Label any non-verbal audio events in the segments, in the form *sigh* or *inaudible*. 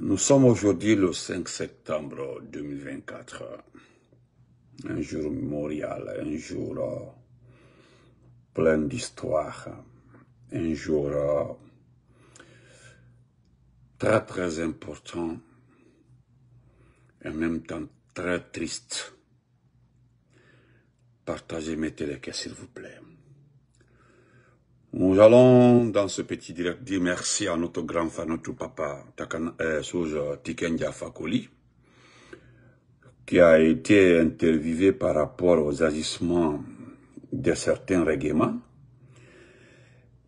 Nous sommes aujourd'hui le 5 septembre 2024, un jour mémorial, un jour euh, plein d'histoire, un jour euh, très très important et en même temps très triste. Partagez mes télécas s'il vous plaît. Nous allons, dans ce petit direct, dire merci à notre grand frère, notre papa, Takana euh, Tikendia Fakoli, qui a été interviewé par rapport aux agissements de certains règlements.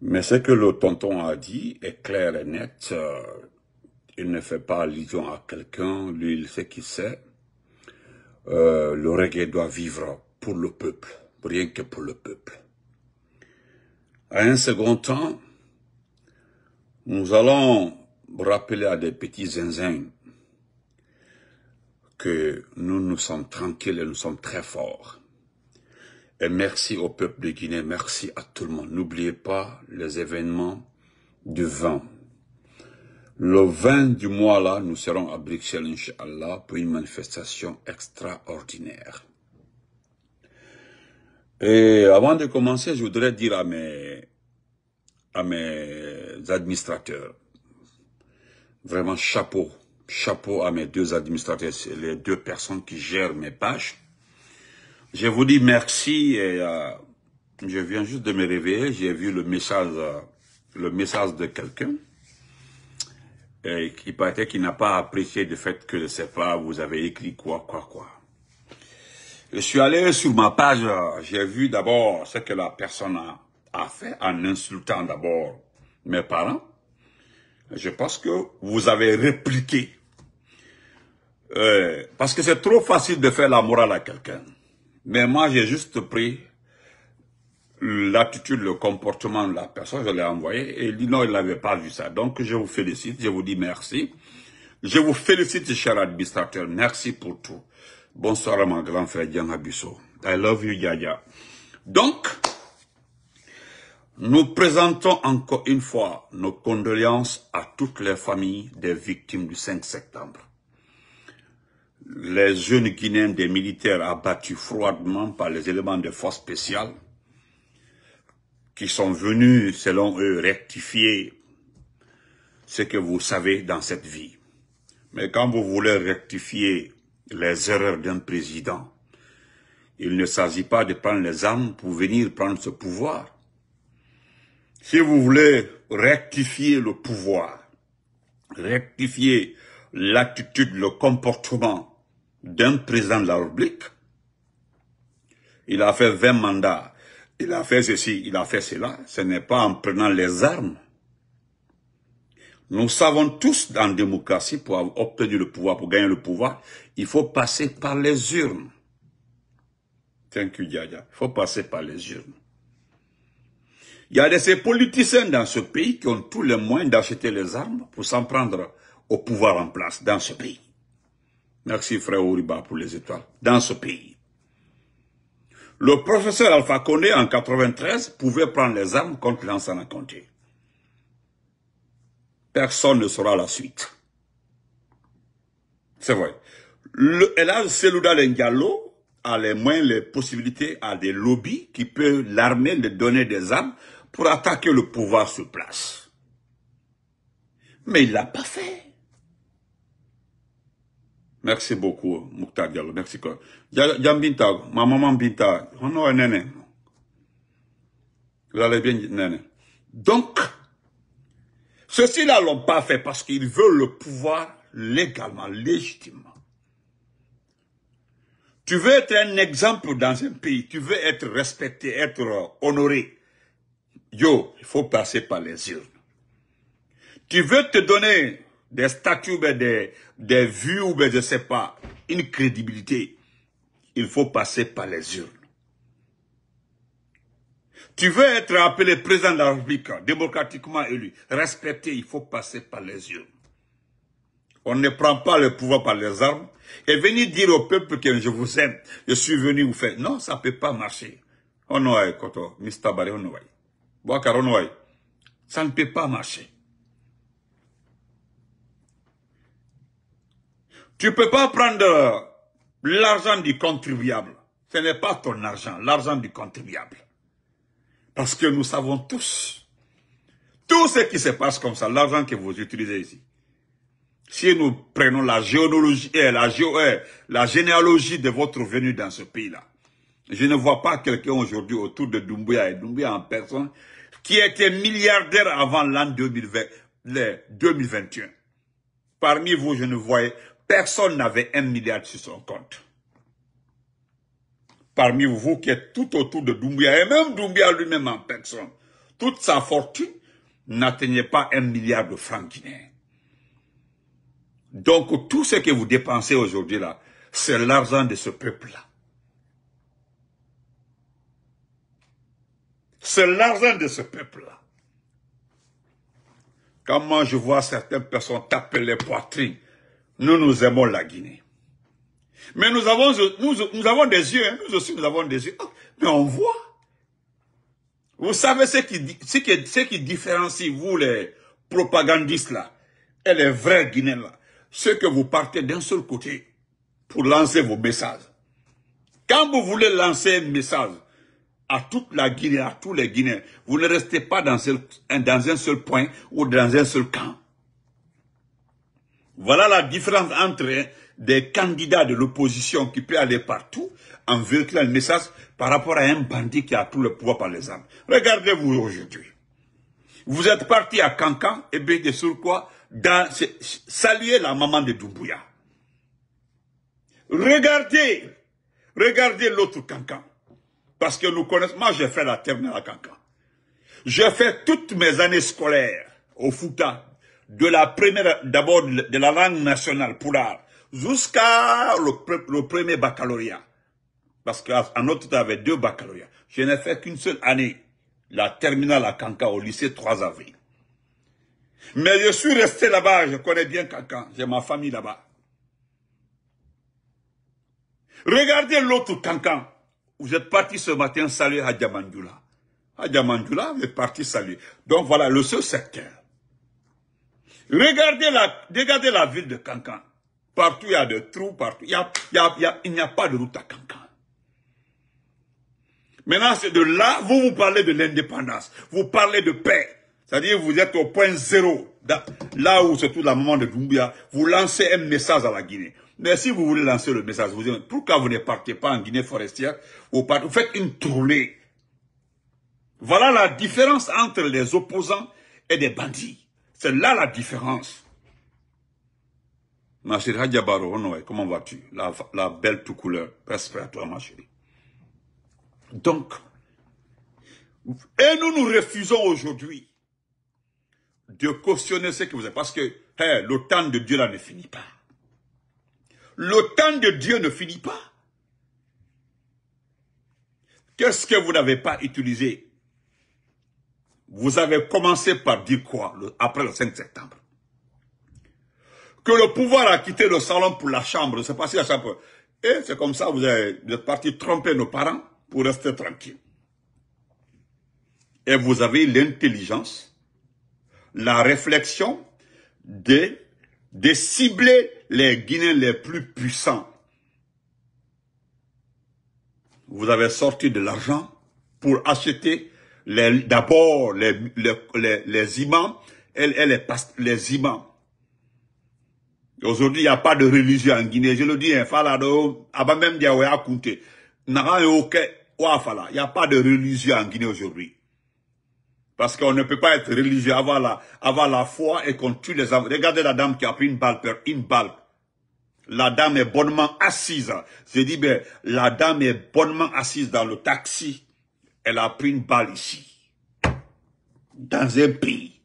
Mais ce que le tonton a dit est clair et net. Euh, il ne fait pas allusion à quelqu'un, lui il sait qui c'est. Euh, le reggae doit vivre pour le peuple, rien que pour le peuple. À un second temps, nous allons rappeler à des petits zinzins que nous, nous sommes tranquilles et nous sommes très forts. Et merci au peuple de Guinée, merci à tout le monde. N'oubliez pas les événements du 20. Le 20 du mois là, nous serons à Bruxelles, inshallah, pour une manifestation extraordinaire. Et avant de commencer, je voudrais dire à mes, à mes administrateurs, vraiment chapeau, chapeau à mes deux administrateurs, les deux personnes qui gèrent mes pages. Je vous dis merci et euh, je viens juste de me réveiller, j'ai vu le message, euh, le message de quelqu'un qui paraît qu'il n'a pas apprécié le fait que, je ne sais pas, vous avez écrit quoi, quoi, quoi. Je suis allé sur ma page, euh, j'ai vu d'abord ce que la personne a, fait en insultant d'abord mes parents. Je pense que vous avez répliqué. Euh, parce que c'est trop facile de faire la morale à quelqu'un. Mais moi, j'ai juste pris l'attitude, le comportement de la personne, je l'ai envoyé, et il dit non, il n'avait pas vu ça. Donc, je vous félicite, je vous dis merci. Je vous félicite, cher administrateur, merci pour tout. Bonsoir à mon grand frère Diana I love you, Yaya. Donc, nous présentons encore une fois nos condoléances à toutes les familles des victimes du 5 septembre. Les jeunes Guinéens des militaires abattus froidement par les éléments de force spéciales qui sont venus, selon eux, rectifier ce que vous savez dans cette vie. Mais quand vous voulez rectifier les erreurs d'un président. Il ne s'agit pas de prendre les armes pour venir prendre ce pouvoir. Si vous voulez rectifier le pouvoir, rectifier l'attitude, le comportement d'un président de la République, il a fait 20 mandats, il a fait ceci, il a fait cela, ce n'est pas en prenant les armes nous savons tous en démocratie, pour obtenir le pouvoir, pour gagner le pouvoir, il faut passer par les urnes. Thank Il faut passer par les urnes. Il y a de ces politiciens dans ce pays qui ont tous les moyens d'acheter les armes pour s'en prendre au pouvoir en place dans ce pays. Merci frère Ouriba pour les étoiles. Dans ce pays. Le professeur Alpha Condé en 93 pouvait prendre les armes contre l'ancien Conté personne ne saura la suite. C'est vrai. Le là, Selouda Lengalo a les moins les possibilités, à des lobbies qui peuvent l'armée de donner des armes pour attaquer le pouvoir sur place. Mais il l'a pas fait. Merci beaucoup, Moukta Diallo. Merci. quoi. Djambintag, ma maman Binta, on a un Vous allez bien, Nene. Donc, ceux-ci-là l'ont pas fait parce qu'ils veulent le pouvoir légalement, légitimement. Tu veux être un exemple dans un pays, tu veux être respecté, être honoré. Yo, il faut passer par les urnes. Tu veux te donner des statuts, ben des, des vues, ou ben je sais pas, une crédibilité. Il faut passer par les urnes. Tu veux être appelé président de la République, hein, démocratiquement élu, respecté, il faut passer par les yeux. On ne prend pas le pouvoir par les armes et venir dire au peuple que je vous aime, je suis venu vous faire. Non, ça ne peut pas marcher. On koto, on Ça ne peut pas marcher. Tu ne peux pas prendre l'argent du contribuable. Ce n'est pas ton argent, l'argent du contribuable. Parce que nous savons tous, tout ce qui se passe comme ça, l'argent que vous utilisez ici. Si nous prenons la géologie, eh, la, eh, la généalogie de votre venue dans ce pays-là, je ne vois pas quelqu'un aujourd'hui autour de Doumbouya et Doumbouya en personne qui était milliardaire avant l'an 2021. Parmi vous, je ne voyais, personne n'avait un milliard sur son compte parmi vous qui êtes tout autour de Doumbia, et même Doumbia lui-même en personne, toute sa fortune n'atteignait pas un milliard de francs guinéens. Donc tout ce que vous dépensez aujourd'hui là, c'est l'argent de ce peuple-là. C'est l'argent de ce peuple-là. Quand moi je vois certaines personnes taper les poitrines, nous nous aimons la Guinée. Mais nous avons, nous, avons des yeux, hein. nous aussi nous avons des yeux. Oh, mais on voit. Vous savez ce qui, ce qui, différencie vous les propagandistes là et les vrais Guinéens là. C'est que vous partez d'un seul côté pour lancer vos messages. Quand vous voulez lancer un message à toute la Guinée, à tous les Guinéens, vous ne restez pas dans, dans un seul point ou dans un seul camp. Voilà la différence entre des candidats de l'opposition qui peut aller partout en véhiculant le message par rapport à un bandit qui a tout le pouvoir par les armes. Regardez-vous aujourd'hui. Vous êtes parti à Cancan, et bien de sur quoi dans, saluer la maman de Doumbouya. Regardez, regardez l'autre Cancan. Parce que nous connaissons, moi j'ai fait la terre à Cancan. J'ai fait toutes mes années scolaires au Fouta, de la première, d'abord de la langue nationale, pour l'art jusqu'à le, premier baccalauréat. Parce qu'en notre temps, il y avait deux baccalauréats. Je n'ai fait qu'une seule année, la terminale à Cancan, au lycée 3 avril. Mais je suis resté là-bas, je connais bien Cancan, j'ai ma famille là-bas. Regardez l'autre Cancan. Vous êtes parti ce matin saluer à Diamandula. À vous êtes parti saluer. Donc voilà le seul secteur. Regardez la, regardez la ville de Kankan. Partout, il y a des trous, partout. Il, a, n'y a, pas de route à Cancan. Maintenant, c'est de là, vous vous parlez de l'indépendance. Vous parlez de paix. C'est-à-dire, vous êtes au point zéro. Là où c'est tout la maman de Doumbia, vous lancez un message à la Guinée. Mais si vous voulez lancer le message, vous dites, pourquoi vous ne partez pas en Guinée forestière vous, vous faites une tournée. Voilà la différence entre les opposants et des bandits. C'est là la différence. Ma chérie comment vas-tu la, belle tout couleur. Respect à toi, ma chérie. Donc, et nous nous refusons aujourd'hui de cautionner ce que vous êtes. Parce que le temps de Dieu là ne finit pas. Le temps de Dieu ne finit pas. Qu'est-ce que vous n'avez pas utilisé Vous avez commencé par dire quoi après le 5 septembre que le pouvoir a quitté le salon pour la chambre, c'est passé à chaque fois. Et c'est comme ça, vous, vous êtes parti tromper nos parents pour rester tranquille. Et vous avez l'intelligence, la réflexion de, de cibler les Guinéens les plus puissants. Vous avez sorti de l'argent pour acheter d'abord les, les, les, imams et, les, les imams Aujourd'hui, il n'y a pas de religion en Guinée. Je le dis, hein, avant il n'y a pas de religion en Guinée aujourd'hui. Parce qu'on ne peut pas être religieux, avant la, la foi et qu'on tue les enfants. Regardez la dame qui a pris une balle, une balle. La dame est bonnement assise. Je dis ben, la dame est bonnement assise dans le taxi. Elle a pris une balle ici. Dans un pays.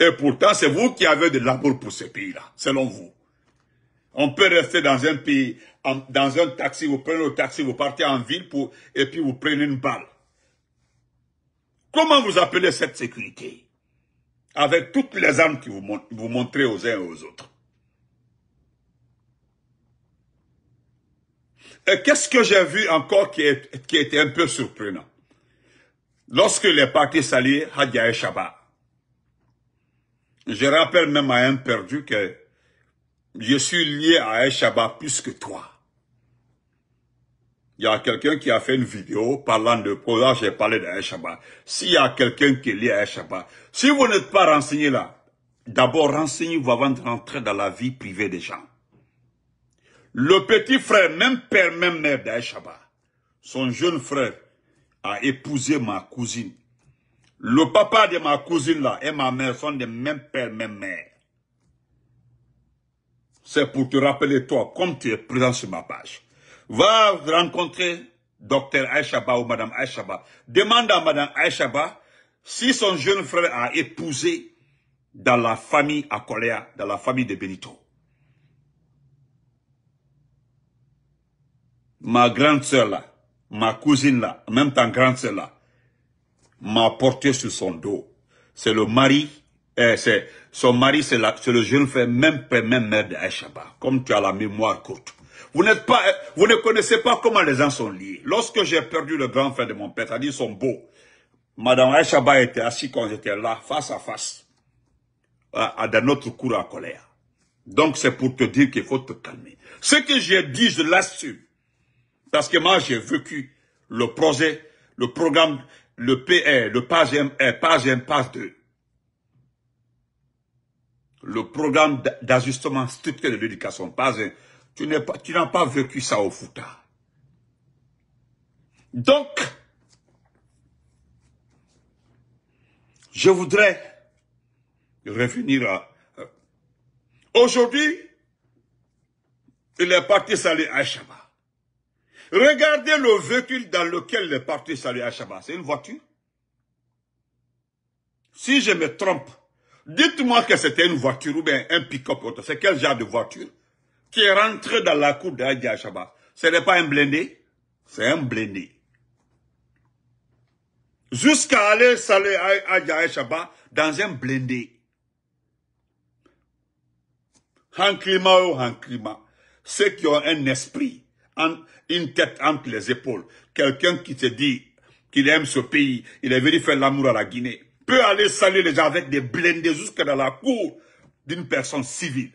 Et pourtant, c'est vous qui avez de l'amour pour ce pays-là, selon vous. On peut rester dans un pays, dans un taxi, vous prenez le taxi, vous partez en ville pour, et puis vous prenez une balle. Comment vous appelez cette sécurité Avec toutes les armes que vous, montrez aux uns et aux autres. Et qu'est-ce que j'ai vu encore qui, est, qui était un peu surprenant Lorsque les partis salient Hadia et je rappelle même à un perdu que je suis lié à Shabbat plus que toi. Il y a quelqu'un qui a fait une vidéo parlant de Là, j'ai parlé d'un S'il y a quelqu'un qui est lié à Shabbat, si vous n'êtes pas renseigné là, d'abord renseignez-vous avant de rentrer dans la vie privée des gens. Le petit frère, même père, même mère d'Aïchaba, son jeune frère, a épousé ma cousine. Le papa de ma cousine là et ma mère sont des mêmes pères, mêmes mère. C'est pour te rappeler toi, comme tu es présent sur ma page. Va rencontrer docteur Aïchaba ou madame Aïchaba. Demande à madame Aïchaba si son jeune frère a épousé dans la famille à Coléa, dans la famille de Benito. Ma grande sœur là, ma cousine là, même ta grande sœur là, m'a porté sur son dos. C'est le mari, eh, c'est son mari, c'est le jeune frère, même père, même mère d'Aishaba. Comme tu as la mémoire courte. Vous n'êtes pas, eh, vous ne connaissez pas comment les gens sont liés. Lorsque j'ai perdu le grand frère de mon père, c'est-à-dire son beau, Madame Aïchaba était assise quand j'étais là, face à face, à, dans notre cour en colère. Donc c'est pour te dire qu'il faut te calmer. Ce que j'ai dit, je l'assume. Parce que moi, j'ai vécu le projet, le programme le PR, le page, page, page 2, le programme d'ajustement strict de l'éducation, page tu n'as pas, pas, vécu ça au Fouta. Donc, je voudrais revenir à... Euh, aujourd'hui, il est parti saluer à Shabbat. Regardez le véhicule dans lequel est parti al Achaba, c'est une voiture. Si je me trompe, dites-moi que c'était une voiture ou bien un pick-up C'est quel genre de voiture qui est rentrée dans la cour d'Adi Achaba Ce n'est pas un blindé, c'est un blindé. Jusqu'à aller saluer Adi dans un blindé. En climat ou en climat. Ceux qui ont un esprit une tête entre les épaules. Quelqu'un qui se dit qu'il aime ce pays, il est venu faire l'amour à la Guinée, peut aller saluer les gens avec des blindés jusque dans la cour d'une personne civile.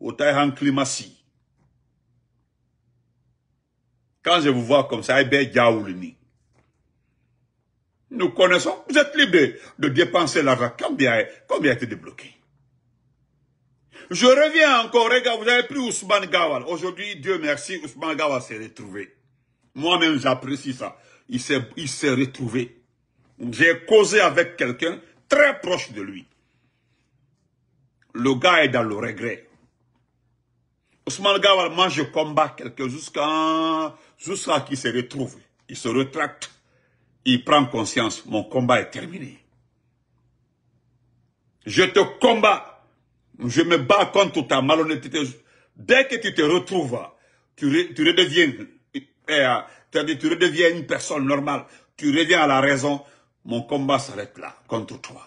Au Taïhan Quand je vous vois comme ça, Nous connaissons, vous êtes libre de dépenser l'argent. Combien, combien a été débloqué je reviens encore, regarde, vous avez pris Ousmane Gawal. Aujourd'hui, Dieu merci, Ousmane Gawal s'est retrouvé. Moi-même, j'apprécie ça. Il s'est retrouvé. J'ai causé avec quelqu'un très proche de lui. Le gars est dans le regret. Ousmane Gawal, moi, je combats quelqu'un jusqu'à ce qu'il se retrouve. Il se retracte. Il prend conscience. Mon combat est terminé. Je te combats je me bats contre ta malhonnêteté. Dès que tu te retrouves, tu, redeviens, eh, tu redeviens une personne normale. Tu reviens à la raison. Mon combat s'arrête là, contre toi.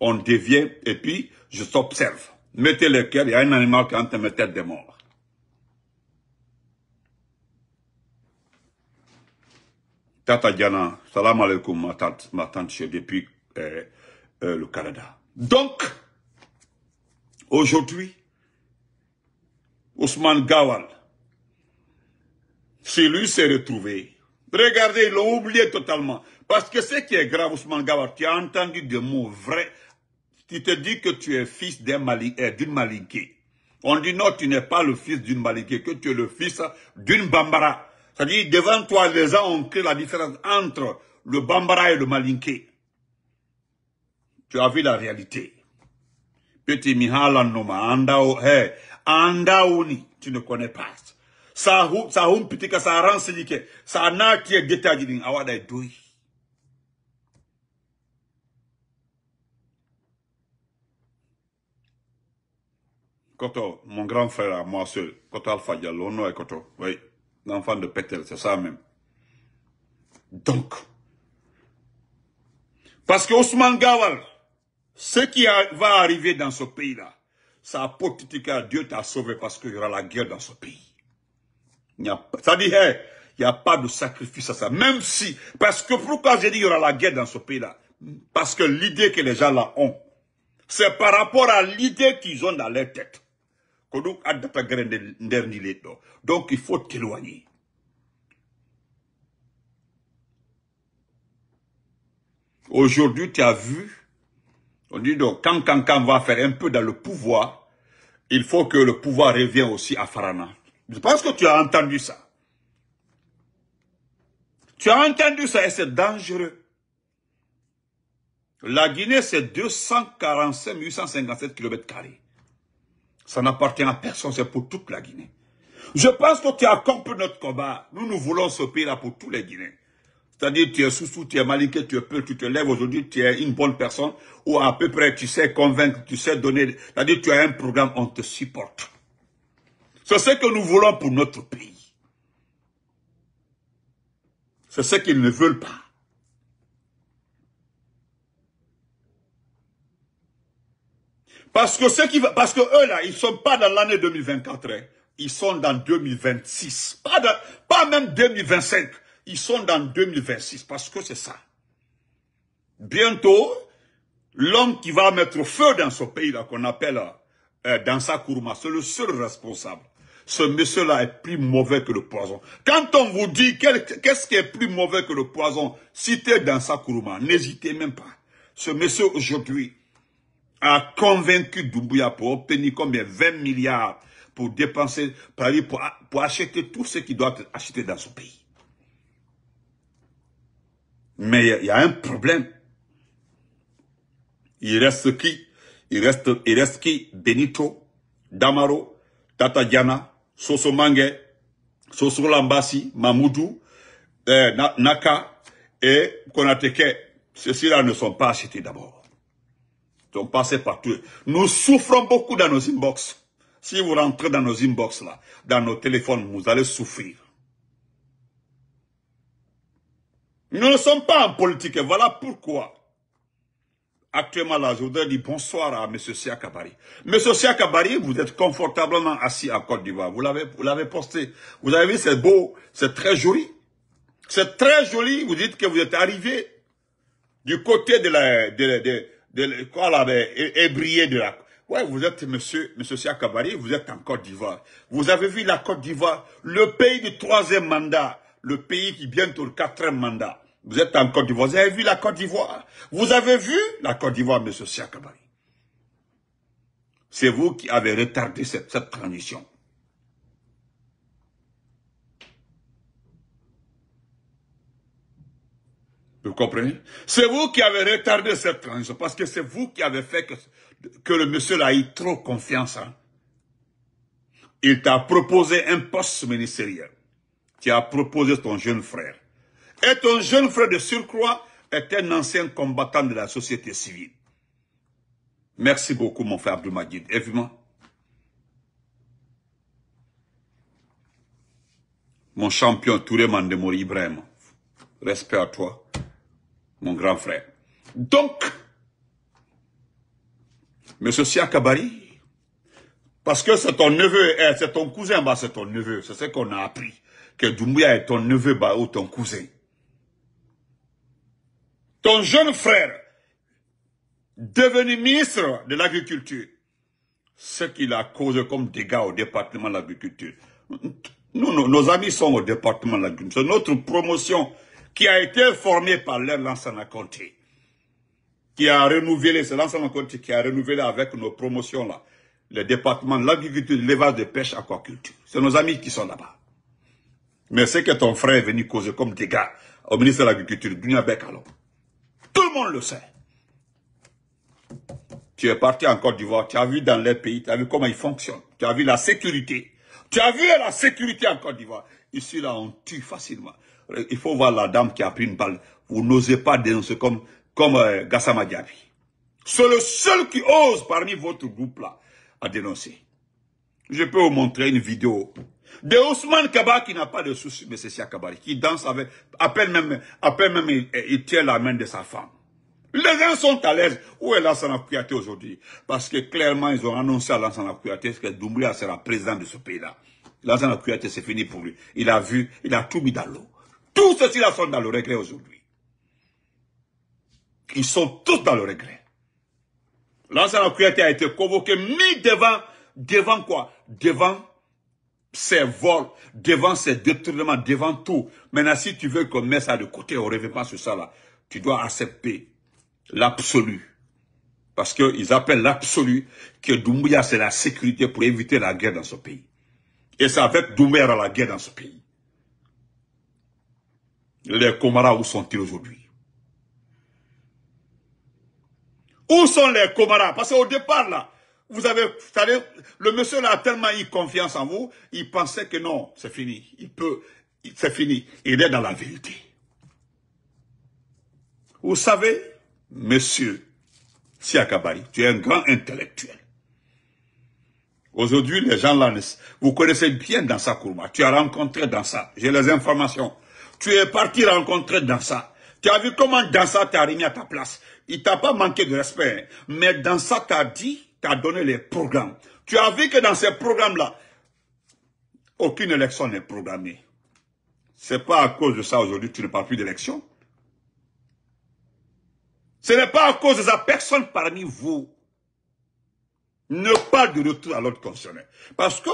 On devient, et puis, je t'observe. Mettez le cœur, il y a un animal qui est en tête de mort. Tata Diana, salam alaikum, ma tante, ma tante, depuis eh, eh, le Canada. Donc, Aujourd'hui, Ousmane Gawal, celui lui s'est retrouvé, regardez, il l'a oublié totalement. Parce que ce qui est grave, Ousmane Gawal, tu as entendu des mots vrais. Tu te dis que tu es fils euh, d'une Malinke. On dit non, tu n'es pas le fils d'une Malinké, que tu es le fils d'une Bambara. C'est-à-dire, devant toi, les gens ont créé la différence entre le Bambara et le Malinké. Tu as vu la réalité. Petit Mihalanoma, Andao, hey, Andaoni, tu ne connais pas. Ça, ça, un petit que ça rend que Ça n'a qui est détaillé, awada doi. Koto, mon grand frère à moi seul, Koto Alpha Diallo, non, et Koto, oui, l'enfant de Petel, c'est ça même. Donc, parce que Ousmane Gawal, ce qui va arriver dans ce pays-là, ça apporte que Dieu t'a sauvé parce qu'il y aura la guerre dans ce pays. Il y a, ça dit, il n'y a pas de sacrifice à ça. Même si, parce que pourquoi j'ai dit qu'il y aura la guerre dans ce pays-là Parce que l'idée que les gens là ont, c'est par rapport à l'idée qu'ils ont dans leur tête. Donc, il faut t'éloigner. Aujourd'hui, tu as vu on dit donc, quand Kankan va faire un peu dans le pouvoir, il faut que le pouvoir revienne aussi à Farana. Je pense que tu as entendu ça. Tu as entendu ça et c'est dangereux. La Guinée, c'est 245 857 km. Ça n'appartient à personne, c'est pour toute la Guinée. Je pense que tu as compris notre combat. Nous, nous voulons ce pays-là pour tous les Guinéens. C'est-à-dire, tu es sous-sous, tu es malinqué, tu es peur, tu te lèves aujourd'hui, tu es une bonne personne, ou à peu près, tu sais convaincre, tu sais donner. C'est-à-dire, tu as un programme, on te supporte. C'est ce que nous voulons pour notre pays. C'est ce qu'ils ne veulent pas. Parce que ceux qui, parce que eux là, ils ne sont pas dans l'année 2024, hein. ils sont dans 2026, pas, pas même 2025. Ils sont dans 2026 parce que c'est ça. Bientôt, l'homme qui va mettre feu dans ce pays-là qu'on appelle euh, dans sa courma, c'est le seul responsable. Ce monsieur-là est plus mauvais que le poison. Quand on vous dit qu'est-ce qui est plus mauvais que le poison, cité dans sa courma. n'hésitez même pas. Ce monsieur aujourd'hui a convaincu Doumbouya pour obtenir combien 20 milliards pour dépenser Paris, pour, acheter tout ce qui doit être acheté dans son pays. Mais il y, a un problème. Il reste qui il reste, qui Benito, Damaro, Tata Diana, Soso Mamoudou, eh, Naka et Konateke. Ceux-là ne sont pas achetés d'abord. Ils sont passés partout. Nous souffrons beaucoup dans nos inbox. Si vous rentrez dans nos inbox là, dans nos téléphones, vous allez souffrir. Nous ne sommes pas en politique. Et voilà pourquoi, actuellement là, je voudrais dire bonsoir à M. Siakabari. M. Siakabari, vous êtes confortablement assis en Côte d'Ivoire. Vous l'avez vous l'avez posté. Vous avez vu, c'est beau, c'est très joli. C'est très joli. Vous dites que vous êtes arrivé du côté de la... De, de, de, quoi là, ébrié de la... Ouais, vous êtes monsieur, monsieur Siakabari, vous êtes en Côte d'Ivoire. Vous avez vu la Côte d'Ivoire, le pays du troisième mandat, le pays qui bientôt le quatrième mandat. Vous êtes en Côte d'Ivoire. Vous avez vu la Côte d'Ivoire. Vous avez vu la Côte d'Ivoire, M. Siakabari. C'est vous qui avez retardé cette, transition. Vous comprenez C'est vous qui avez retardé cette transition parce que c'est vous qui avez fait que, le monsieur l'a eu trop confiance. Hein. Il t'a proposé un poste ministériel. Tu as proposé ton jeune frère est un jeune frère de surcroît est un ancien combattant de la société civile. Merci beaucoup, mon frère Madid. Évidemment. Mon champion Touré Mandemori Ibrahim. Respect à toi, mon grand frère. Donc, Monsieur Siakabari, parce que c'est ton neveu, eh, c'est ton cousin, bah c'est ton neveu, c'est ce qu'on a appris, que Doumbouya est ton neveu bah, ou ton cousin ton jeune frère, devenu ministre de l'agriculture, ce qu'il a causé comme dégâts au département de l'agriculture. Nous, nos, amis sont au département de l'agriculture. C'est notre promotion qui a été formée par l'air Lansana Conté, qui a renouvelé, c'est Lansana côte? qui a renouvelé avec nos promotions là, le département de l'agriculture, l'élevage de pêche, aquaculture. C'est nos amis qui sont là-bas. Mais ce que ton frère est venu causer comme dégâts au ministre de l'Agriculture, Dunia Bekalon, tout le monde le sait. Tu es parti en Côte d'Ivoire, tu as vu dans les pays, tu as vu comment ils fonctionnent, tu as vu la sécurité. Tu as vu la sécurité en Côte d'Ivoire. Ici, là, on tue facilement. Il faut voir la dame qui a pris une balle. Vous n'osez pas dénoncer comme, comme euh, Gassama Diaby. C'est le seul qui ose parmi votre groupe là à dénoncer. Je peux vous montrer une vidéo de Ousmane Kaba qui n'a pas de soucis, mais c'est Kabari, qui danse avec, à peine même, même il, tient la main de sa femme. Les gens sont à l'aise. Où est l'Assana Kouyaté aujourd'hui Parce que clairement, ils ont annoncé à l'Assana Kouyaté que Doumbouya sera président de ce pays-là. L'Assana Kouyaté, c'est fini pour lui. Il a vu, il a tout mis dans l'eau. Tout ceci là sont dans le regret aujourd'hui. Ils sont tous dans le regret. L'Assana Kouyaté a été convoqué, mis devant, devant quoi Devant ses vols, devant ces détournements, devant tout. Maintenant, si tu veux qu'on mette ça de côté, on ne revient pas sur ça là. Tu dois accepter l'absolu. Parce qu'ils appellent l'absolu que Doumbouya, c'est la sécurité pour éviter la guerre dans ce pays. Et ça c'est avec Doumbouya la guerre dans ce pays. Les camarades où sont-ils aujourd'hui Où sont les Komaras Parce qu'au départ, là, vous avez, savez, le monsieur là a tellement eu confiance en vous, il pensait que non, c'est fini. Il peut, c'est fini. Il est dans la vérité. Vous savez, monsieur Siakabari, tu es un grand intellectuel. Aujourd'hui, les gens là, vous connaissez bien dans sa Kurma. Tu as rencontré ça. J'ai les informations. Tu es parti rencontrer dans ça. Tu as vu comment Dansa t'a arrivé à ta place. Il t'a pas manqué de respect. mais hein. Mais Dansa t'a dit t'a donné les programmes. Tu as vu que dans ces programmes-là, aucune élection n'est programmée. C'est pas à cause de ça aujourd'hui tu ne parles plus d'élection. Ce n'est pas à cause de ça. Personne parmi vous ne parle de retour à l'ordre constitutionnel. Parce que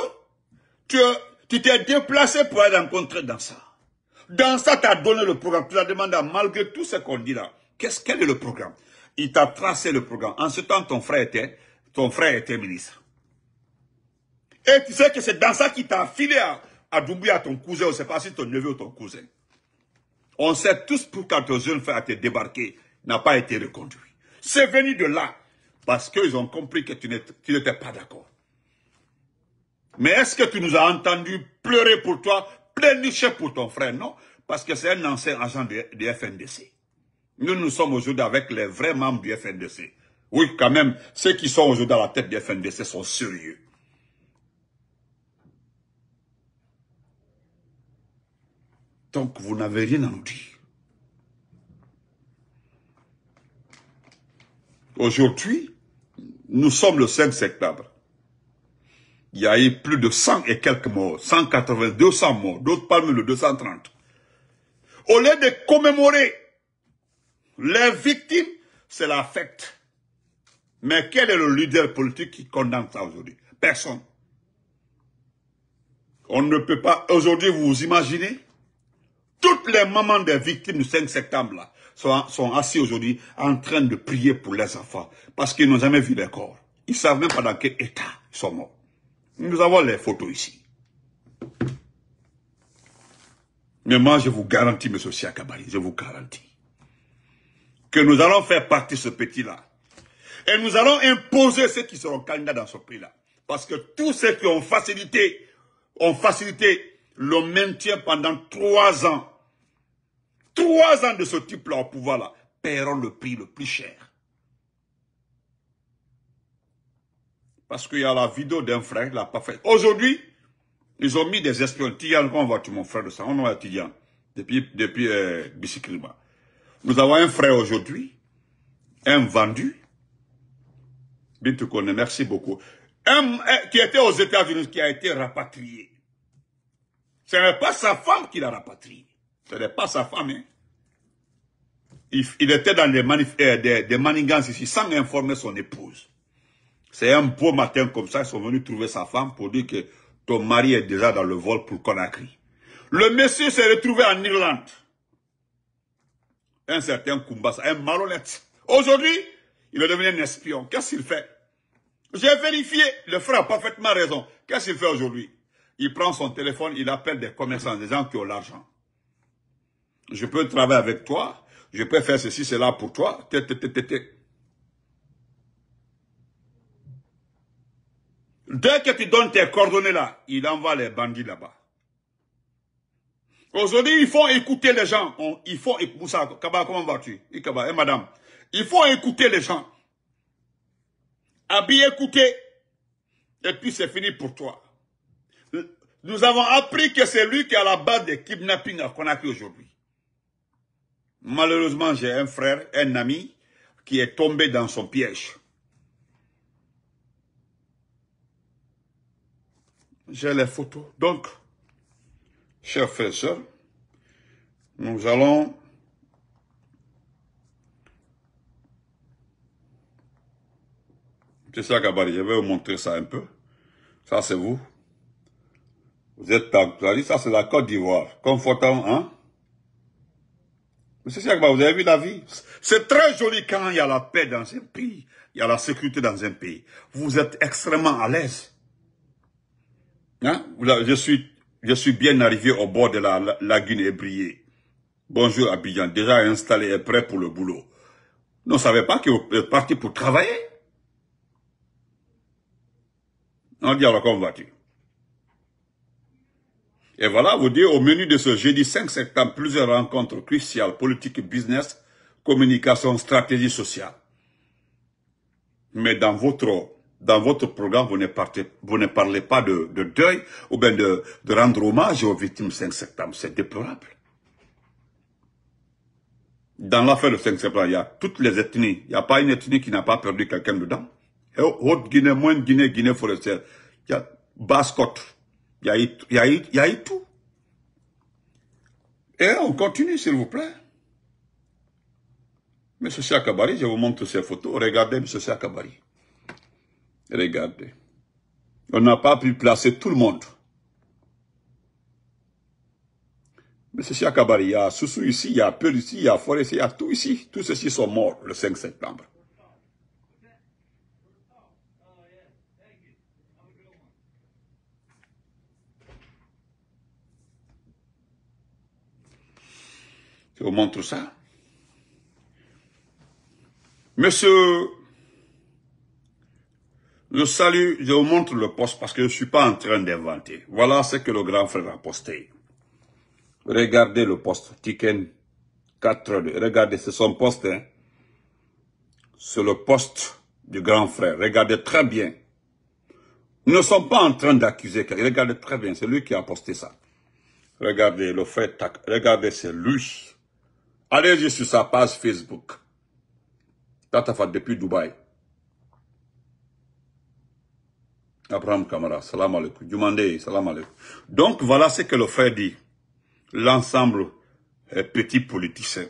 tu t'es déplacé pour aller rencontrer dans ça. Dans ça, tu as donné le programme. Tu as demandé, malgré tout ce qu'on dit là, qu'est-ce, quel est le programme Il t'a tracé le programme. En ce temps, ton frère était ton frère était ministre. Et tu sais que c'est dans ça qu'il t'a filé à, à ton cousin, on ne sait pas si ton neveu ou ton cousin. On sait tous pourquoi ton jeune frère a été débarqué, n'a pas été reconduit. C'est venu de là, parce qu'ils ont compris que tu n'étais pas d'accord. Mais est-ce que tu nous as entendu pleurer pour toi, pleurnicher pour ton frère Non, parce que c'est un ancien agent du FNDC. Nous, nous sommes aujourd'hui avec les vrais membres du FNDC. Oui, quand même, ceux qui sont aujourd'hui dans la tête des FNDC sont sérieux. Donc, vous n'avez rien à nous dire. Aujourd'hui, nous sommes le 5 septembre. Il y a eu plus de 100 et quelques morts, 180, 200 morts, d'autres parmi le 230. Au lieu de commémorer les victimes, c'est la fête. Mais quel est le leader politique qui condamne ça aujourd'hui Personne. On ne peut pas... Aujourd'hui, vous vous imaginez Toutes les mamans des victimes du 5 septembre là, sont, assis aujourd'hui en train de prier pour les enfants. Parce qu'ils n'ont jamais vu les corps. Ils ne savent même pas dans quel état ils sont morts. Nous avons les photos ici. Mais moi, je vous garantis, M. Siakabari, je vous garantis que nous allons faire partie de ce petit-là. Et nous allons imposer ceux qui seront candidats dans ce prix-là. Parce que tous ceux qui ont facilité, ont facilité le maintien pendant trois ans, trois ans de ce type-là au pouvoir-là, paieront le prix le plus cher. Parce qu'il y a la vidéo d'un frère, l'a pas fait. Aujourd'hui, ils ont mis des espions. on va tu mon frère de ça, on a depuis, depuis euh, Nous avons un frère aujourd'hui, un vendu, merci beaucoup. Un, qui était aux États-Unis, qui a été rapatrié. Ce n'est pas sa femme qui l'a rapatrié. Ce n'est pas sa femme. Hein. Il, était dans euh, des, manigances ici sans informer son épouse. C'est un beau matin comme ça, ils sont venus trouver sa femme pour dire que ton mari est déjà dans le vol pour Conakry. Le monsieur s'est retrouvé en Irlande. Un certain Kumbasa, un malhonnête. Aujourd'hui, il est devenu un espion. Qu'est-ce qu'il fait J'ai vérifié. Le frère a parfaitement raison. Qu'est-ce qu'il fait aujourd'hui Il prend son téléphone, il appelle des commerçants, des gens qui ont l'argent. Je peux travailler avec toi. Je peux faire ceci, cela pour toi. Dès que tu donnes tes coordonnées là, il envoie les bandits là-bas. Aujourd'hui, il faut écouter les gens. il faut écouter ça. Kaba, comment vas-tu? et eh, madame, il faut écouter les gens. Habille écouter. Et puis c'est fini pour toi. Nous avons appris que c'est lui qui est à la base des kidnappings à Conakry aujourd'hui. Malheureusement, j'ai un frère, un ami, qui est tombé dans son piège. J'ai les photos. Donc, chers frères et sœurs, nous allons M. je vais vous montrer ça un peu. Ça, c'est vous. Vous êtes en ça, c'est la Côte d'Ivoire. Confortant, hein? Monsieur Siagba, vous avez vu la vie C'est très joli quand il y a la paix dans un pays, il y a la sécurité dans un pays. Vous êtes extrêmement à l'aise. Hein? Je suis, bien arrivé au bord de la, lagune ébriée. Bonjour Abidjan, déjà installé et prêt pour le boulot. Ne savez pas que vous êtes parti pour travailler on dit alors va vas-tu Et voilà, vous dites, au menu de ce jeudi 5 septembre, plusieurs rencontres cruciales, politique, business, communication, stratégie sociale. Mais dans votre, dans votre programme, vous ne, parlez pas de, deuil ou bien de, rendre hommage aux victimes 5 septembre. C'est déplorable. Dans l'affaire de 5 septembre, il y a toutes les ethnies. Il n'y a pas une ethnie qui n'a pas perdu quelqu'un dedans. Haute-Guinée, Moyenne-Guinée, Guinée forestière, Basse-Côte, il y a, y a eu tout. Et on continue, s'il vous plaît. Monsieur Chakabari, je vous montre ces photos. Regardez, monsieur Chakabari. Regardez. On n'a pas pu placer tout le monde. Monsieur Chakabari, il y a Soussou ici, il y a Peul ici, il y a Forest, il y a tout ici. Tous ceux-ci sont morts le 5 septembre. Je vous montre ça. Monsieur, le salut, je vous montre le poste parce que je ne suis pas en train d'inventer. Voilà ce que le grand frère a posté. Regardez le poste, Tiken 4.2. Regardez, c'est son poste. Hein. C'est le poste du grand frère. Regardez très bien. Nous ne sommes pas en train d'accuser quelqu'un. Regardez très bien, c'est lui qui a posté ça. Regardez le fait, regardez, c'est lui. Allez sur sa page Facebook. Tatafat depuis Dubaï. Abraham Kamara, salam alaikum. Demandez, salam alaikum. Donc voilà ce que le frère dit. L'ensemble est petit politicien.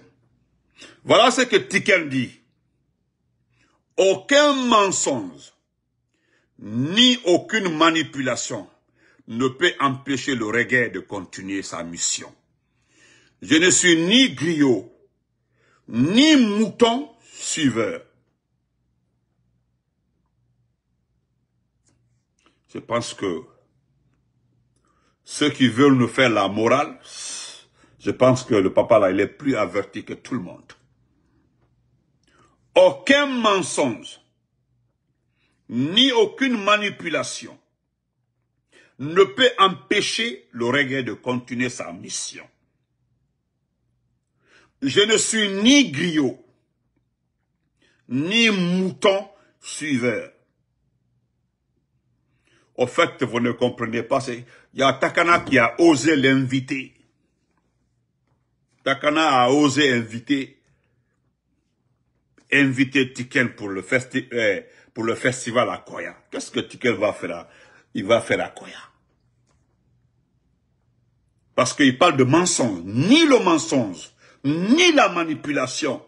Voilà ce que Tiken dit. Aucun mensonge, ni aucune manipulation ne peut empêcher le reggae de continuer sa mission. Je ne suis ni griot, ni mouton suiveur. Je pense que ceux qui veulent nous faire la morale, je pense que le papa là, il est plus averti que tout le monde. Aucun mensonge, ni aucune manipulation ne peut empêcher le reggae de continuer sa mission. Je ne suis ni griot, ni mouton suiveur. Au fait, vous ne comprenez pas, il y a Takana qui a osé l'inviter. Takana a osé inviter, inviter Tiken pour le, euh, pour le festival à Koya. Qu'est-ce que Tiken va faire il va faire à Koya? Parce qu'il parle de mensonge, ni le mensonge, ni la manipulation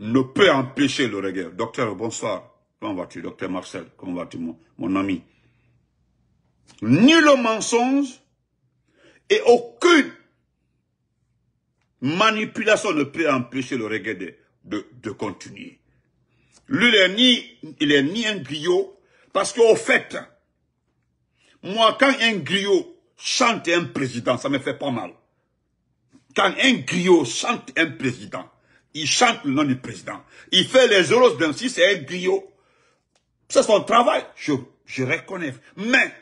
ne peut empêcher le reggae. Docteur, bonsoir. Comment vas-tu, docteur Marcel Comment vas-tu, mon, ami Ni le mensonge et aucune manipulation ne peut empêcher le reggae de, continuer. Lui, il ni, il est ni un griot, parce qu'au fait, moi, quand un griot chante un président, ça me fait pas mal. Quand un griot chante un président, il chante le nom du président. Il fait les euros d'un si c'est un griot. C'est son travail, je, je reconnais. Mais,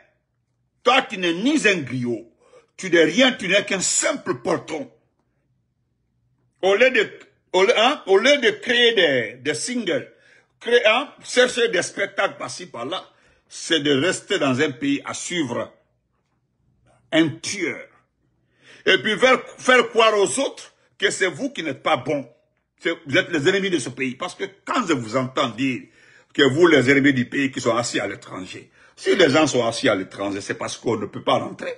toi, tu n'es ni un griot, tu n'es rien, tu n'es qu'un simple porton. Au lieu de, au hein, au lieu de créer des, des singles, créer, hein, chercher des spectacles par-ci, par-là, c'est de rester dans un pays à suivre un tueur. Et puis faire, croire aux autres que c'est vous qui n'êtes pas bon. Vous êtes les ennemis de ce pays. Parce que quand je vous entends dire que vous, les ennemis du pays qui sont assis à l'étranger, si les gens sont assis à l'étranger, c'est parce qu'on ne peut pas rentrer.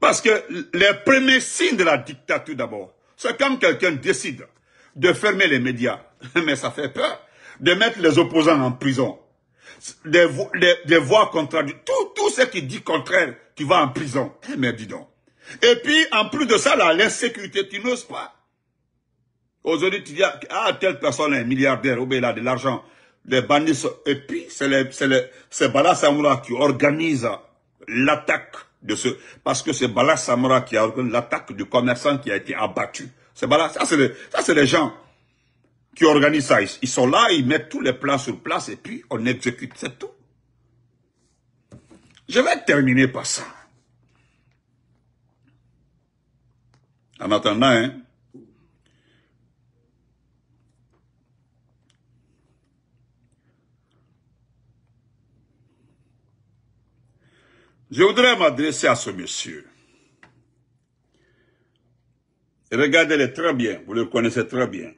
Parce que les premiers signes de la dictature d'abord, c'est quand quelqu'un décide de fermer les médias, *laughs* mais ça fait peur, de mettre les opposants en prison, des, voix contradictoires, tout, tout ce qui dit contraire, tu vas en prison. Eh mais dis donc. Et puis, en plus de ça, l'insécurité, tu n'oses pas. Aujourd'hui, tu dis, ah, ah telle personne est milliardaire, il a de l'argent. Les bandits Et puis, c'est Bala qui organise l'attaque de ce... Parce que c'est Bala qui a l'attaque du commerçant qui a été abattu. C'est Bala, ça c'est ça c'est les gens qui organisent ça. Ils sont là, ils mettent tous les plans sur place et puis on exécute, c'est tout. Je vais terminer par ça. En attendant, hein. Je voudrais m'adresser à ce monsieur. Regardez-le très bien, vous le connaissez très bien.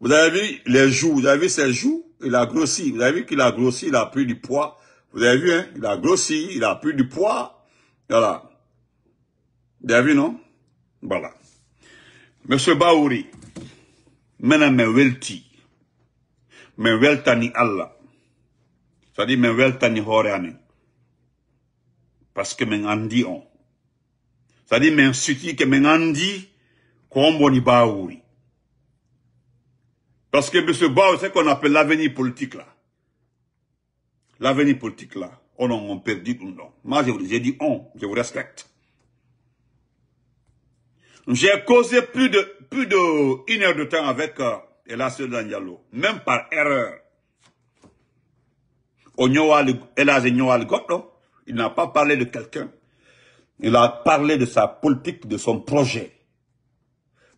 Vous avez vu les joues, vous avez vu ses joues, il a grossi. Vous avez vu qu'il a grossi, il a pris du poids. Vous avez vu, hein, il a grossi, il a pris du poids. Voilà. Vous avez vu, non Voilà. Monsieur Baouri, maintenant, mais welti, mais weltani Allah. C'est-à-dire, mais weltani horeani. Parce que men andi on. C'est-à-dire, men suti que men andi, komboni Baouri. Parce que M. Bao, c'est qu'on appelle l'avenir politique là. L'avenir politique là. On non on perdu non. Moi, j'ai dit on, je vous respecte. J'ai causé plus de plus de heure de temps avec euh, Elas même par erreur. Il n'a pas parlé de quelqu'un. Il a parlé de sa politique, de son projet.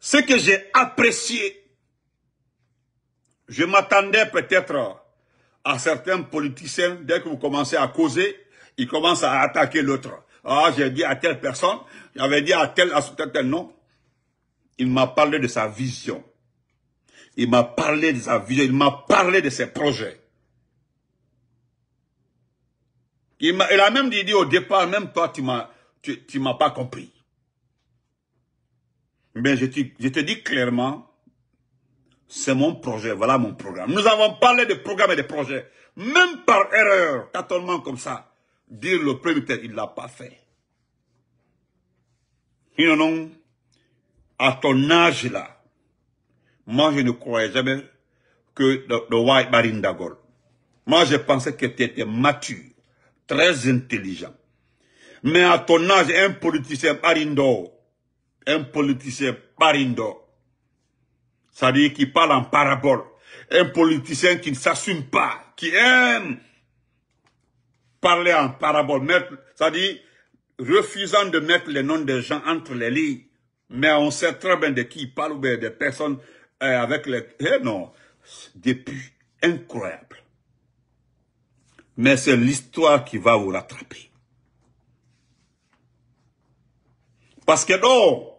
Ce que j'ai apprécié je m'attendais peut-être à certains politiciens, dès que vous commencez à causer, ils commencent à attaquer l'autre. Ah, j'ai dit à telle personne, j'avais dit à tel, à tel, tel nom. Il m'a parlé de sa vision. Il m'a parlé de sa vision, il m'a parlé de ses projets. Il a, même dit, au départ, même toi, tu m'as, tu, tu m'as pas compris. Mais je je te dis clairement, c'est mon projet, voilà mon programme. Nous avons parlé de programmes et de projets. Même par erreur, tâtonnement comme ça, dire le premier il ne l'a pas fait. Non, non, à ton âge là, moi je ne croyais jamais que le White Marine Moi je pensais que tu étais mature, très intelligent. Mais à ton âge, un politicien parindo, un politicien parindo, c'est-à-dire qui parle en parabole. Un politicien qui ne s'assume pas, qui aime parler en parabole, c'est-à-dire refusant de mettre les noms des gens entre les lignes. Mais on sait très bien de qui il parle ou bien des personnes euh, avec les... Eh des plus incroyable. Mais c'est l'histoire qui va vous rattraper. Parce que non,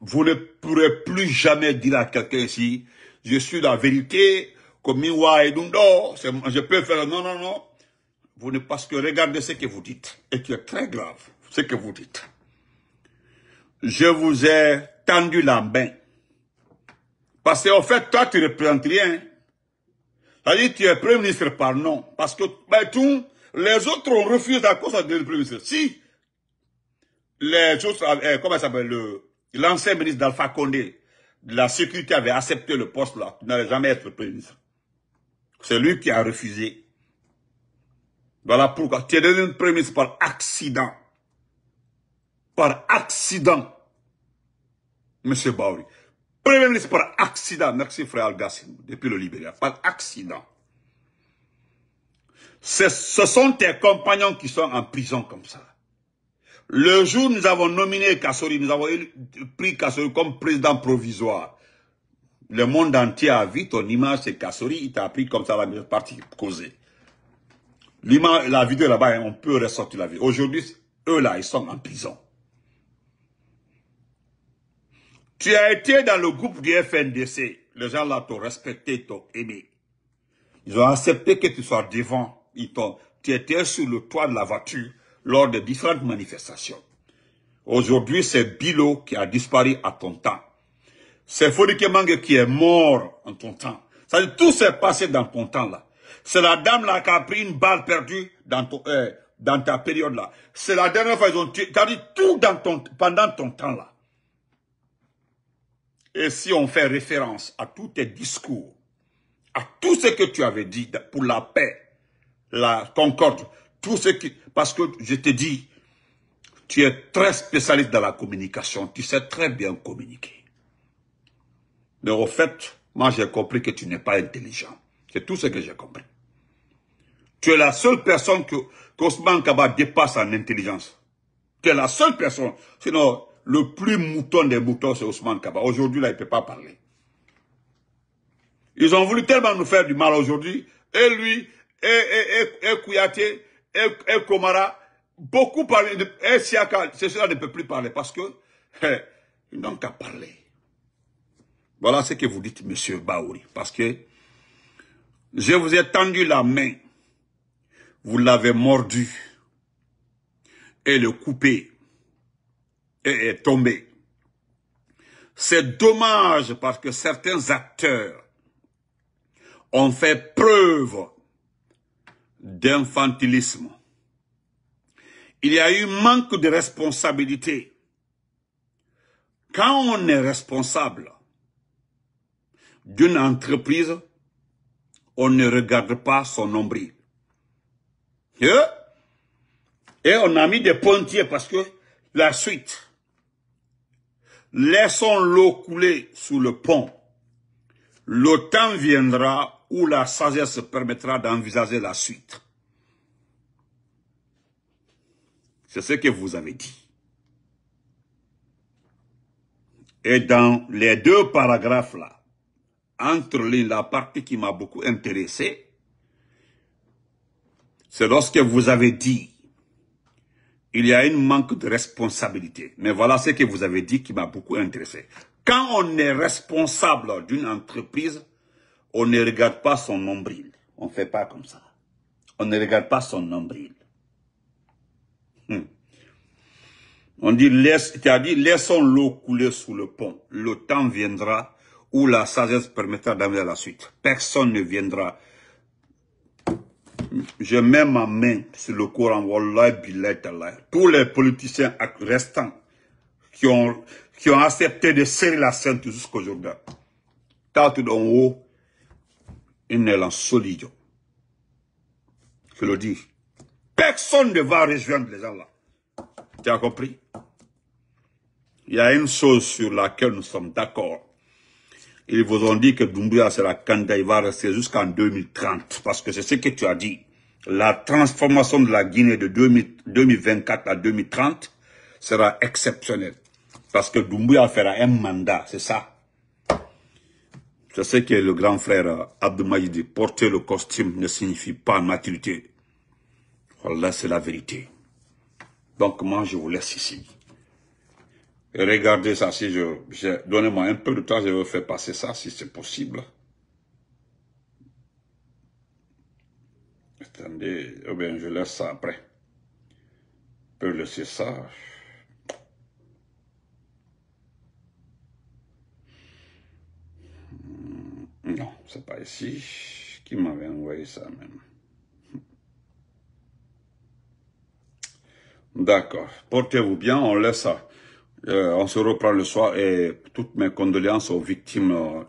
vous ne pourrais plus jamais dire à quelqu'un ici, je suis la vérité, comme Miwa et Dundo, je peux faire, non, non, non. Vous ne, parce que regardez ce que vous dites, et qui est très grave, ce que vous dites. Je vous ai tendu la main. Parce qu'en fait, toi, tu ne représentes rien. cest dire tu es Premier ministre par nom. Parce que, ben, tout, les autres ont refusé à cause de le Premier ministre. Si les autres, euh, comment ça s'appelle, le, L'ancien ministre d'Alpha Condé, de la sécurité avait accepté le poste là, qui n'allait jamais être Premier ministre. C'est lui qui a refusé. Voilà pourquoi tu es devenu Premier ministre par accident. Par accident. Monsieur Bauri. Premier ministre par accident. Merci frère Algassim. depuis le Libéria. Par accident. Ce sont tes compagnons qui sont en prison comme ça. Le jour où nous avons nominé Kassori, nous avons pris Kassori comme président provisoire. Le monde entier a vu ton image, c'est Kassori, il t'a pris comme ça la meilleure partie causée. L'image, la vidéo là-bas, hein, on peut ressortir la vie. Aujourd'hui, eux là, ils sont en prison. Tu as été dans le groupe du FNDC. Les gens là t'ont respecté, t'ont aimé. Ils ont accepté que tu sois devant. Ils tu étais sur le toit de la voiture lors de différentes manifestations. Aujourd'hui, c'est Bilo qui a disparu à ton temps. C'est Fodike Mange qui est mort en ton temps. Ça dire tout s'est passé dans ton temps là. C'est la dame là qui a pris une balle perdue dans, euh, dans ta période là. C'est la dernière fois qu'ils ont tué. dit tout dans pendant ton temps là. Et si on fait référence à tous tes discours, à tout ce que tu avais dit pour la paix, la concorde, tout ce qui... Parce que je te dis, tu es très spécialiste dans la communication. Tu sais très bien communiquer. Mais au fait, moi j'ai compris que tu n'es pas intelligent. C'est tout ce que j'ai compris. Tu es la seule personne que qu'Osman Kaba dépasse en intelligence. Tu es la seule personne. Sinon, le plus mouton des moutons, c'est Osman Kaba. Aujourd'hui, là, il ne peut pas parler. Ils ont voulu tellement nous faire du mal aujourd'hui. Et lui, et, et, et Kouyaté, et, comara, Komara, beaucoup parlent, et Siaka, c'est cela ne peut plus parler parce que donc hein, ils qu'à parler. Voilà ce que vous dites, Monsieur Baouri, parce que je vous ai tendu la main, vous l'avez mordu et le coupé et est tombé. C'est dommage parce que certains acteurs ont fait preuve d'infantilisme. Il y a eu manque de responsabilité. Quand on est responsable d'une entreprise, on ne regarde pas son nombril. Hein? Et on a mis des pontiers parce que la suite, laissons l'eau couler sous le pont. Le temps viendra où la sagesse permettra d'envisager la suite. C'est ce que vous avez dit. Et dans les deux paragraphes-là, entre la partie qui m'a beaucoup intéressé, c'est lorsque vous avez dit il y a un manque de responsabilité. Mais voilà ce que vous avez dit qui m'a beaucoup intéressé. Quand on est responsable d'une entreprise, on ne regarde pas son nombril. On ne fait pas comme ça. On ne regarde pas son nombril. Hmm. On dit, laisse, laissons l'eau couler sous le pont. Le temps viendra où la sagesse permettra d'amener à la suite. Personne ne viendra. Je mets ma main sur le Coran, Wallah, Bilal, Tous les politiciens restants qui ont, qui ont accepté de serrer la ceinture jusqu'aujourd'hui. T'as d'en haut, une élan solide. Je le dis. Personne ne va rejoindre les gens là. Tu as compris Il y a une chose sur laquelle nous sommes d'accord. Ils vous ont dit que Doumbouya sera candidat, il va rester jusqu'en 2030. Parce que c'est ce que tu as dit. La transformation de la Guinée de 2024 à 2030 sera exceptionnelle. Parce que Doumbouya fera un mandat, c'est ça. Je sais que le grand frère Abdoulaye porter le costume ne signifie pas maturité. Voilà, c'est la vérité. Donc moi, je vous laisse ici. Et regardez ça, si je, donnez-moi un peu de temps, je vais faire passer ça, si c'est possible. Attendez, oh bien je laisse ça après. Je peux laisser ça. Non, c'est pas ici qui m'avait envoyé ça même. D'accord. Portez-vous bien, on laisse ça. Euh, on se reprend le soir et toutes mes condoléances aux victimes.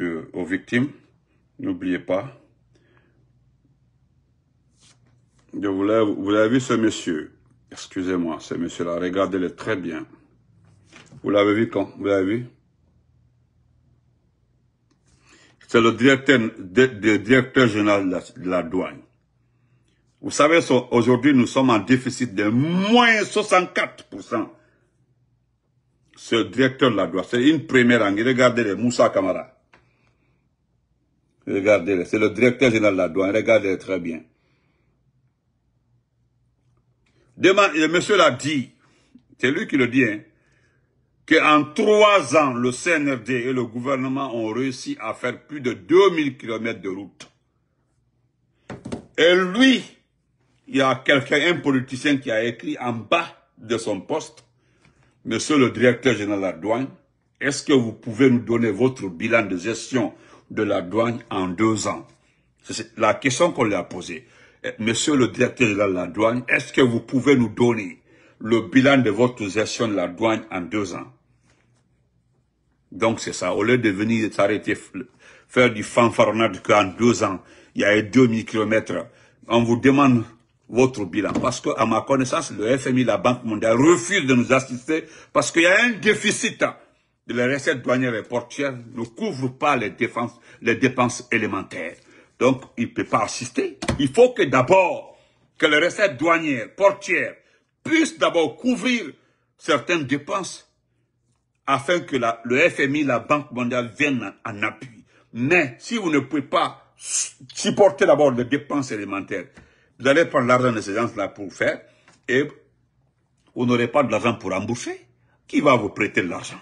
Euh, aux victimes. N'oubliez pas. vous l'avez vu ce monsieur. Excusez-moi, ce monsieur-là. Regardez-le très bien. Vous l'avez vu quand Vous l'avez vu c'est le directeur, de, directeur général de la, douane. Vous savez, aujourd'hui, nous sommes en déficit de moins 64%. Ce directeur de la douane, c'est une première année. Regardez les Moussa Kamara. Regardez, c'est le directeur général de la douane. Regardez très bien. Demain, le monsieur l'a dit. C'est lui qui le dit. Hein qu'en trois ans, le CNRD et le gouvernement ont réussi à faire plus de 2000 km de route. Et lui, il y a quelqu'un, un politicien qui a écrit en bas de son poste, Monsieur le directeur général de la douane, est-ce que vous pouvez nous donner votre bilan de gestion de la douane en deux ans C'est la question qu'on lui a posée. Monsieur le directeur général de la douane, est-ce que vous pouvez nous donner le bilan de votre gestion de la douane en deux ans donc c'est ça, au lieu de venir s'arrêter, faire du fanfaronnage qu'en deux ans, il y a eu 2000 kilomètres, on vous demande votre bilan. Parce que, à ma connaissance, le FMI, la Banque mondiale, refuse de nous assister parce qu'il y a un déficit. Les recettes douanières et portières ne couvrent pas les, les dépenses élémentaires. Donc, il ne peut pas assister. Il faut que d'abord, que les recettes douanières, portières, puissent d'abord couvrir certaines dépenses afin que la, le FMI, la Banque mondiale, viennent en, appui. Mais si vous ne pouvez pas supporter d'abord les dépenses élémentaires, vous allez prendre l'argent de ces gens-là pour faire et vous n'aurez pas de l'argent pour rembourser. Qui va vous prêter de l'argent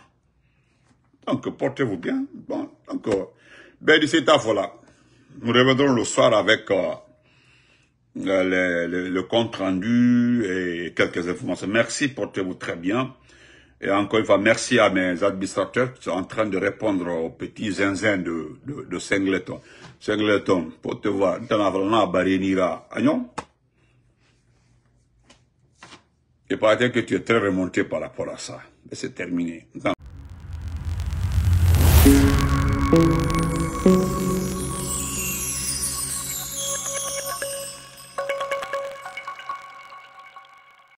Donc, portez-vous bien. Bon, donc, euh, ben, d'ici à Nous reviendrons le soir avec euh, euh, le, le compte rendu et quelques informations. Merci, portez-vous très bien. Et encore une fois, merci à mes administrateurs qui sont en train de répondre aux petits zinzins de, de, de Singleton. Singleton, pour te voir, Tanavrana Barinira, Agnon. pas que tu es très remonté par rapport à ça. c'est terminé.